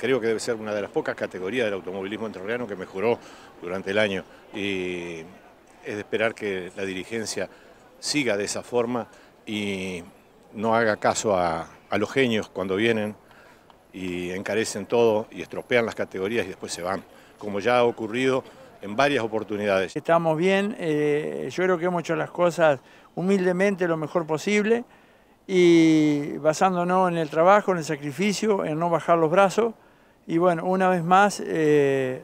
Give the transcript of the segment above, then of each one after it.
creo que debe ser una de las pocas categorías del automovilismo entrerriano que mejoró durante el año. Y es de esperar que la dirigencia siga de esa forma y no haga caso a, los genios cuando vienen y encarecen todo y estropean las categorías y después se van, como ya ha ocurrido en varias oportunidades. Estamos bien, eh, yo creo que hemos hecho las cosas humildemente lo mejor posible y basándonos en el trabajo, en el sacrificio, en no bajar los brazos. Y bueno, una vez más, eh,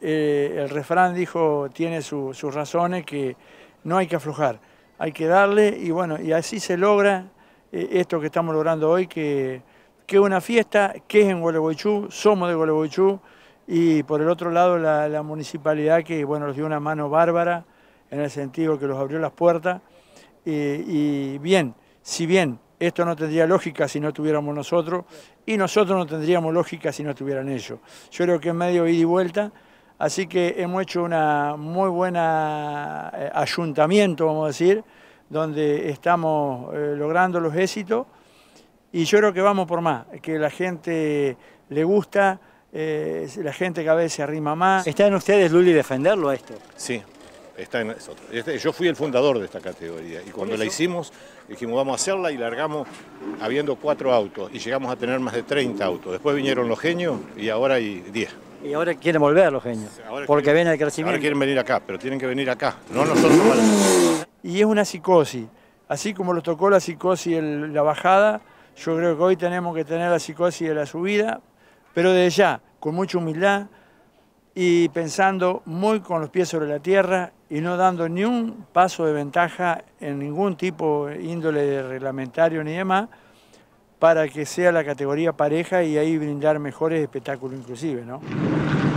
eh, el refrán dijo, tiene sus razones, que no hay que aflojar, hay que darle y bueno, y así se logra eh, esto que estamos logrando hoy, que es una fiesta, que es en Gualeguaychú, somos de Gualeguaychú y por el otro lado la, municipalidad que bueno, nos dio una mano bárbara en el sentido que los abrió las puertas y bien, si bien esto no tendría lógica si no tuviéramos nosotros y nosotros no tendríamos lógica si no tuvieran ellos. Yo creo que es medio ida y vuelta, así que hemos hecho una muy buena eh, ayuntamiento, vamos a decir, donde estamos eh, logrando los éxitos y yo creo que vamos por más, que la gente le gusta, eh, la gente cada vez se arrima más. ¿Están en ustedes, Luli, defenderlo a esto? Sí, Está en, este, yo fui el fundador de esta categoría y cuando la hicimos dijimos vamos a hacerla y largamos habiendo cuatro autos y llegamos a tener más de 30 autos. Después vinieron los genios y ahora hay 10. Y ahora quieren volver los genios, porque ven el crecimiento. Ahora quieren venir acá, pero tienen que venir acá, no nosotros. Y es una psicosis. Así como los tocó la psicosis en la bajada, yo creo que hoy tenemos que tener la psicosis de la subida, pero desde ya, con mucha humildad, y pensando muy con los pies sobre la tierra y no dando ni un paso de ventaja en ningún tipo índole reglamentario ni demás para que sea la categoría pareja y ahí brindar mejores espectáculos inclusive, ¿no?